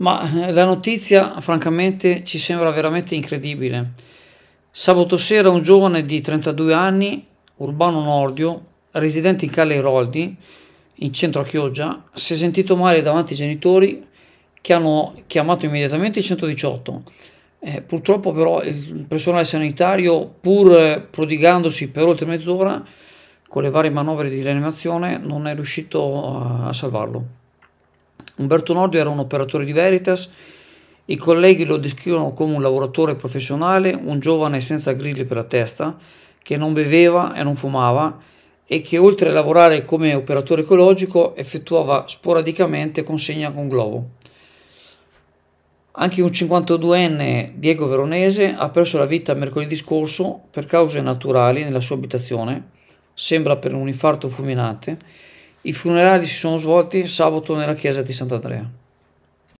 Ma eh, la notizia, francamente, ci sembra veramente incredibile. Sabato sera un giovane di 32 anni, Urbano Nordio, residente in Calle Roldi, in centro a Chioggia, si è sentito male davanti ai genitori che hanno chiamato immediatamente il 118. Eh, purtroppo però il personale sanitario, pur prodigandosi per oltre mezz'ora con le varie manovre di rianimazione, non è riuscito eh, a salvarlo. Umberto Nordio era un operatore di Veritas, i colleghi lo descrivono come un lavoratore professionale, un giovane senza grilli per la testa, che non beveva e non fumava e che oltre a lavorare come operatore ecologico effettuava sporadicamente consegna con globo. Anche un 52enne Diego Veronese ha perso la vita mercoledì scorso per cause naturali nella sua abitazione, sembra per un infarto fulminante, i funerali si sono svolti sabato nella chiesa di Sant'Andrea.